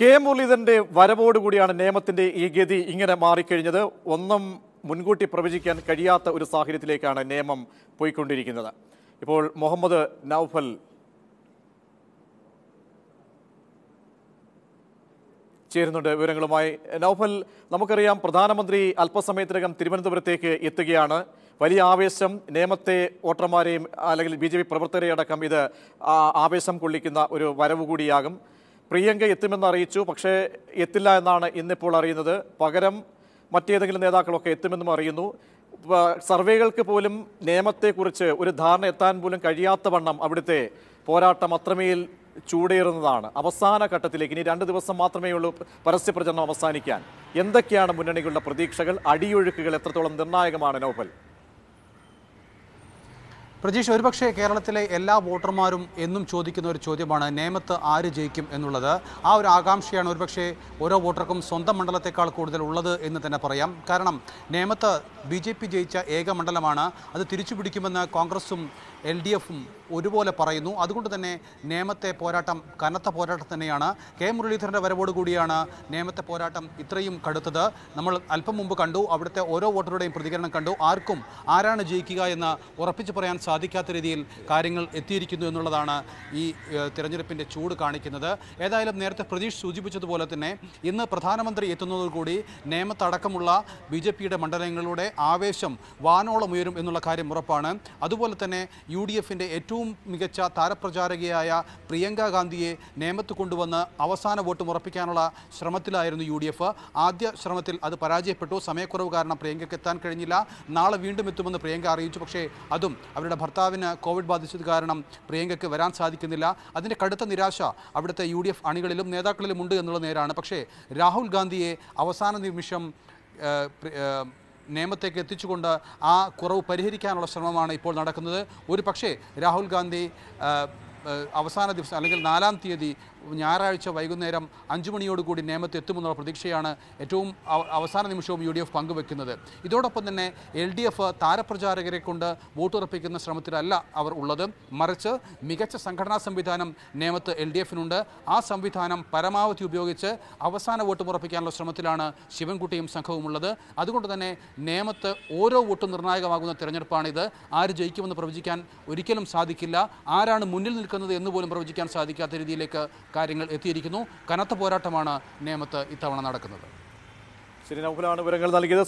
K മുരളീധരന്റെ വരവോടുകൂടിയാണ് നിയമത്തിന്റെ ഈ ഗതി ഇങ്ങനെ മാറിക്കഴിഞ്ഞത് ഒന്നും മുൻകൂട്ടി പ്രവചിക്കാൻ കഴിയാത്ത ഒരു സാഹചര്യത്തിലേക്കാണ് നിയമം പോയിക്കൊണ്ടിരിക്കുന്നത് ഇപ്പോൾ മുഹമ്മദ് നൌഫൽ ചേരുന്നുണ്ട് വിവരങ്ങളുമായി നൌഫൽ നമുക്കറിയാം പ്രധാനമന്ത്രി അല്പസമയത്തിനകം തിരുവനന്തപുരത്തേക്ക് എത്തുകയാണ് വലിയ ആവേശം നിയമത്തെ വോട്ടർമാരെയും അല്ലെങ്കിൽ ബി ജെ പി പ്രവർത്തകരെ അടക്കം ഇത് ആവേശം കൊള്ളിക്കുന്ന ഒരു വരവ് കൂടിയാകും പ്രിയങ്ക എത്തുമെന്ന് അറിയിച്ചു പക്ഷേ എത്തില്ല എന്നാണ് ഇന്നിപ്പോൾ അറിയുന്നത് പകരം മറ്റേതെങ്കിലും നേതാക്കളൊക്കെ എത്തുമെന്നും അറിയുന്നു സർവേകൾക്ക് പോലും നിയമത്തെക്കുറിച്ച് ഒരു ധാരണ എത്താൻ പോലും കഴിയാത്ത വണ്ണം അവിടുത്തെ പോരാട്ടം അത്രമേൽ ചൂടേറുന്നതാണ് അവസാന ഘട്ടത്തിലേക്ക് ഇനി രണ്ട് ദിവസം മാത്രമേ ഉള്ളൂ പരസ്യപ്രചരണം അവസാനിക്കാൻ എന്തൊക്കെയാണ് മുന്നണികളുടെ പ്രതീക്ഷകൾ അടിയൊഴുക്കുകൾ എത്രത്തോളം നിർണായകമാണ് നോബൽ പ്രജീഷ് ഒരുപക്ഷെ കേരളത്തിലെ എല്ലാ വോട്ടർമാരും എന്നും ചോദിക്കുന്ന ഒരു ചോദ്യമാണ് നേമത്ത് ആര് ജയിക്കും എന്നുള്ളത് ആ ഒരു ആകാംക്ഷയാണ് ഒരുപക്ഷെ ഓരോ വോട്ടർക്കും സ്വന്തം മണ്ഡലത്തെക്കാൾ കൂടുതൽ ഉള്ളത് എന്ന് തന്നെ പറയാം കാരണം നേമത്ത് ബി ജെ പി ജയിച്ച ഏക മണ്ഡലമാണ് അത് തിരിച്ചു പിടിക്കുമെന്ന് കോൺഗ്രസും എൽ ഡി എഫും ഒരുപോലെ പറയുന്നു അതുകൊണ്ട് തന്നെ നേമത്തെ പോരാട്ടം കനത്ത പോരാട്ടം തന്നെയാണ് കെ മുരളീധരൻ്റെ വരവോടുകൂടിയാണ് നേമത്തെ പോരാട്ടം ഇത്രയും കടുത്തത് നമ്മൾ അല്പം മുമ്പ് കണ്ടു അവിടുത്തെ ഓരോ വോട്ടറുടെയും പ്രതികരണം കണ്ടു ആർക്കും ആരാണ് ജയിക്കുക എന്ന് ഉറപ്പിച്ചു പറയാൻ സാധിക്കും സാധിക്കാത്ത രീതിയിൽ കാര്യങ്ങൾ എത്തിയിരിക്കുന്നു എന്നുള്ളതാണ് ഈ തിരഞ്ഞെടുപ്പിൻ്റെ ചൂട് കാണിക്കുന്നത് ഏതായാലും നേരത്തെ പ്രതീക്ഷ സൂചിപ്പിച്ചതുപോലെ തന്നെ ഇന്ന് പ്രധാനമന്ത്രി എത്തുന്നതോടുകൂടി നിയമത്തടക്കമുള്ള ബി ജെ പിയുടെ മണ്ഡലങ്ങളുടെ ആവേശം വാനോളം ഉയരും എന്നുള്ള കാര്യം ഉറപ്പാണ് അതുപോലെ തന്നെ യു ഡി എഫിൻ്റെ ഏറ്റവും മികച്ച താരപ്രചാരകയായ പ്രിയങ്ക ഗാന്ധിയെ നിയമത്ത് കൊണ്ടുവന്ന് അവസാന വോട്ട് ഉറപ്പിക്കാനുള്ള ശ്രമത്തിലായിരുന്നു യു ഡി എഫ് ആദ്യ ശ്രമത്തിൽ അത് പരാജയപ്പെട്ടു സമയക്കുറവ് കാരണം പ്രിയങ്കയ്ക്ക് എത്താൻ കഴിഞ്ഞില്ല നാളെ വീണ്ടും എത്തുമെന്ന് പ്രിയങ്ക അറിയിച്ചു പക്ഷേ അതും അവരുടെ ഭർത്താവിന് കോവിഡ് ബാധിച്ചത് കാരണം പ്രിയങ്കയ്ക്ക് വരാൻ സാധിക്കുന്നില്ല അതിൻ്റെ കടുത്ത നിരാശ അവിടുത്തെ യു ഡി എഫ് അണികളിലും നേതാക്കളിലും ഉണ്ട് എന്നുള്ള നേരാണ് പക്ഷേ രാഹുൽ ഗാന്ധിയെ അവസാന നിമിഷം നിയമത്തേക്ക് എത്തിച്ചുകൊണ്ട് ആ കുറവ് പരിഹരിക്കാനുള്ള ശ്രമമാണ് ഇപ്പോൾ നടക്കുന്നത് ഒരു പക്ഷേ രാഹുൽ ഗാന്ധി അവസാന ദിവസം അല്ലെങ്കിൽ നാലാം തീയതി ഞായറാഴ്ച വൈകുന്നേരം അഞ്ചു മണിയോടുകൂടി നേമത്ത് എത്തുമെന്നുള്ള പ്രതീക്ഷയാണ് ഏറ്റവും അവസാന നിമിഷവും യു ഡി എഫ് പങ്കുവെക്കുന്നത് ഇതോടൊപ്പം തന്നെ എൽ ഡി എഫ് താരപ്രചാരകരെ കൊണ്ട് വോട്ടുറപ്പിക്കുന്ന ശ്രമത്തിലല്ല അവർ ഉള്ളത് മറിച്ച് മികച്ച സംഘടനാ സംവിധാനം നേമത്ത് എൽ ഡി എഫിനുണ്ട് ആ സംവിധാനം പരമാവധി ഉപയോഗിച്ച് അവസാന വോട്ട് ഉറപ്പിക്കാനുള്ള ശ്രമത്തിലാണ് ശിവൻകുട്ടിയും സംഘവും ഉള്ളത് അതുകൊണ്ട് തന്നെ നേമത്ത് ഓരോ വോട്ടും നിർണായകമാകുന്ന തിരഞ്ഞെടുപ്പാണിത് ആര് ജയിക്കുമെന്ന് പ്രവചിക്കാൻ ഒരിക്കലും സാധിക്കില്ല ആരാണ് മുന്നിൽ നിൽക്കുന്നത് നടക്കുന്നത് എന്ന് പോലും പ്രവചിക്കാൻ സാധിക്കാത്ത രീതിയിലേക്ക് കാര്യങ്ങൾ എത്തിയിരിക്കുന്നു കനത്ത പോരാട്ടമാണ് നേമത്ത് ഇത്തവണ നടക്കുന്നത് ശരി നൗഫലാണ് വിവരങ്ങൾ നൽകിയത്